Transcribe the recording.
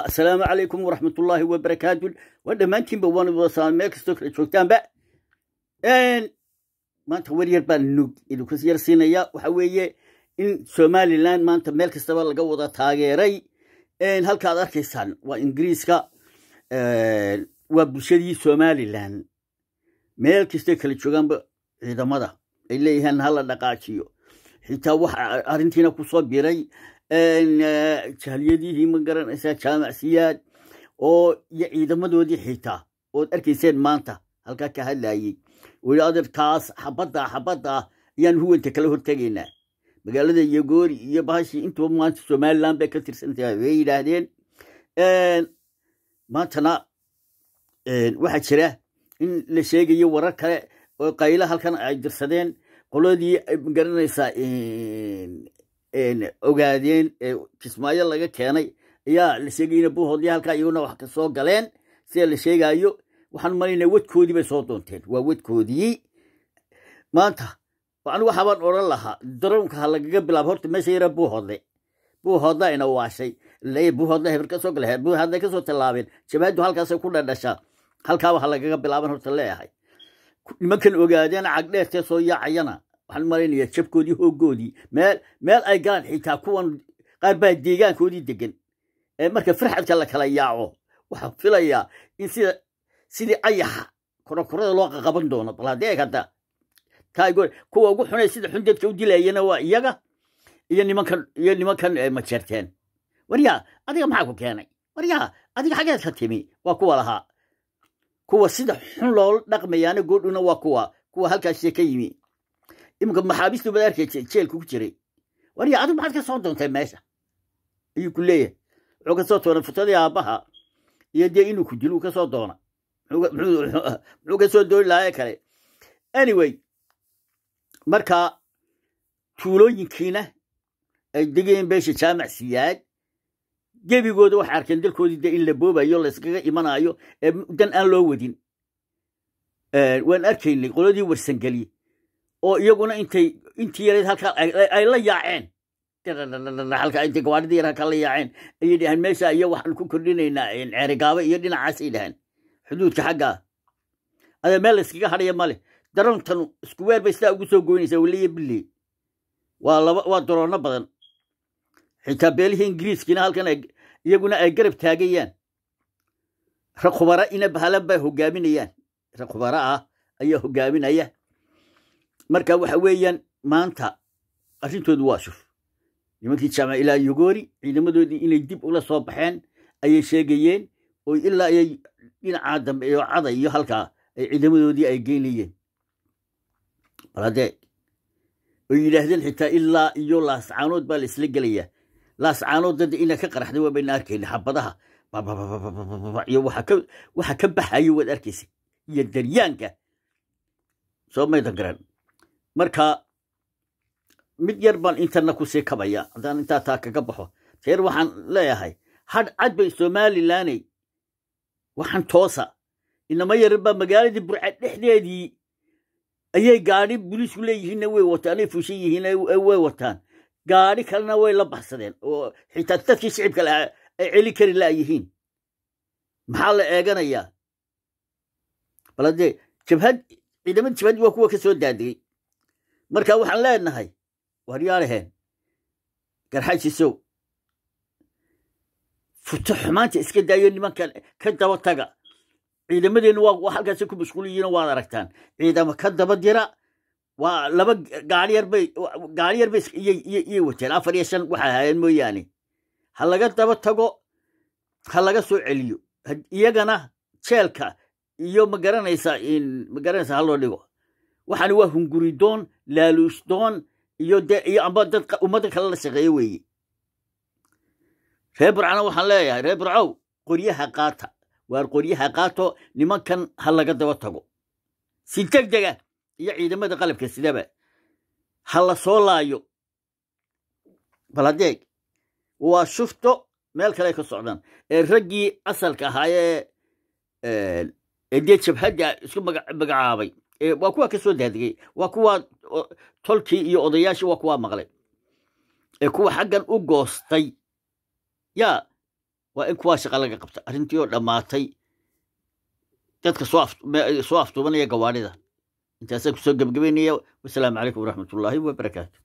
asalaamu calaykum waraxmatullaahi wabarakaatu waa dhammaantiinba meel kastoo kala joogtaanba maanta wer yar baan idinku yar siinayaa waxa weeye in somalilan maanta meel kastaba laga wada taageeray halkaad arkaysaan waa ingiriiska eh, waa bulshadii somalilan meel kasta kala joogaanba ciidamada ay leeyihiin hala dhaqaajiyo xitaa wax arrintiina ku soo biray jahliyadihii ma garanaysaa jaamacsiyaad oo iyo ciidamadoodii xitaa ood arkayseen maanta halkaa ka hadlayey weli adarkaas xabadda xabadda ah ayaan huwanta kala hortegaynaa magaalada iyo goori iyo bahashi intuba maanta somalilan bay ka tirsantahay way yidhaahdeen maantana waxaa jira in la sheegayo warar kale oo qaylo halkan ay dirsadeen qoladii ay magaranaysaa ogaadeen kismaayo laga keenay ayaa la sheegayn buuhoodya halkaa iyaguna wax kasoo galeen sida la sheegaayo waxaan malaynaa wadkoodii bay soo doonteen waa wadkoodii maanta an waxaabaan odran lahaa daroonka ha lagaga bilaabo horta meesha yara buuhoodle buuhoodla ina waashay buuhoodla hebr kasoo gala buuhadlay kasoo tallaabeen jabaadu halkaasay ku dhadhashaa halkaaba ha lagaga bilaaban horta leeyahay nimankan ogaadeen cagdheertee soo yaacayana waxaan malaynayaa jabkoodii hooggoodii meel meel ay galaan xitaa kuwan qaar baa deegaankoodii degan ee marka farxadka la kala yaaco waxaan filayaa in sida sidii cayaxa korokorada loo qaqaban doono bal hadda taago kuwa ugu xunay sida xun dadka u dilayana waa iyaga iyo nimankan iyo nimankan majeerteen waryaa adiga maxaa ku keenay waryaa adiga xageed ka timi waa kuwa lahaa kuwa sida xun loola dhaqmayaana goodhuna waa kuwa kuwa halkaasee ka yimi iminka maxaabiistu baad arkaysa jeelkuku jiray warya adigu maxaad ka soo doontay meesha ayuu ku leeyahay wuxuu ka doonay futadii aabbaha iyo dee inuu ku diluu kasoo soo doona muxuu ka dooni lahaa ee kale anyway marka tuulooyinkiina ay degayeen beesha jaamac siyaad gebigooda waxay arkeen dalkoodii de in la boobayo layskaga imanayo ee dan aan loo wadin waan arkaynay qoladii warsangeliye oo iyaguna intay intii yareyd halkaa ay la yaaceen intay gawaarida yar halkaa la yaaceen ayay dhaheen meesha iyo waxaan ku kordhinaynaa ceerigaabo iyo dhinacaasay dhaheen xuduudka xaggaa ada meel layskaga hadhaya male daroontan isku weer bay sidaa ugu soo goynaysaa weliya billey waa laba waa daroono badan xitaa beelihii ingiriiskiina halkan iyaguna ay garab taagayaan ra ina bahalan baa hogaaminayaan ra ah ayaa hogaaminaya marka waxa weeyaan maanta arrintoodu waa shuf nimankii jaamac ilaa yogori ciidamadoodii inay dib ula soo baxeen ayay sheegayeen oo ilaa ayay dhinacaa dambe iyo cada iyo halkaa ay ciidamadoodii ay geynayeen bal haddee oy yidhaahdeen xitaa ilaa iyo laascaanood baa la isla gelayaa laascaanood dadda inaa ka qaraxda waa bayna arkayna xabadaha iyo waxa ka baxayo waad arkaysa iyo daryaanka soo maydan garan marka mid yar baan intana kusii kabaya haddaan intaa taa kaga baxo teer waxaan leeyahay had cad bay somalilaney waxaan toosa inama yaran baa magaaladii burca dhexdeedii ayay gaadi buliisku leeyihiinna way wataan ay fushan yihiin way wataan gaadi kalena way la baxsadeen oo xitaa dadkii shicibka lahaa ay celi kari laayihiin maxaa la eeganayaa bal haddee jabhad ciidamada jabhaddi waa kuwa ka soo daadegey marka waxaan leenahay waaryaalaheen garxaysisow futo xumaanta iska daayo nimankan ka daba taga ciidamadeennu waa halkaasay ku mashquul yihiino waad aragtaan ciidamo ka daba dira waa laba gaaliyarbay gaaliyarbay iyay wateen afar iyo shan waxay ahaayeen mooyaane ha laga daba tago ha laga soo celiyo iyagana jeelka iyo ma garanaysa ma garanaysa ha loo dhigo waxaana waa hunguridoon laaluusdoon iyo amba dad ummadda kale la shaqeeyo weeye ree burcana waxaan leeyahay reer burcow qoryaha qaata waar qoryaha qaato nimankan ha laga daba tago si deg dega iyo ciidamada qalabka sidaba ha la soo laayo baladeeg waa shufto meel kale ka socdaan ee raggii asalka ahaayee ee dee jabhadda isku magacaabay Eh, waa kuwa kasoo daadegay waa kuwa tolkii iyo odayaashii waa kuwa maqlay ee eh, kuwa xaggan u goostay yaa waa in kuwaa shaqa laga qabta arrintii oo dhammaatay dadka soo aftuubanaya gawaadhida intaasaan kusoo gebgebaynaya wasalaamu calaykum waraxmatullaahi ullaahi wabarakaatu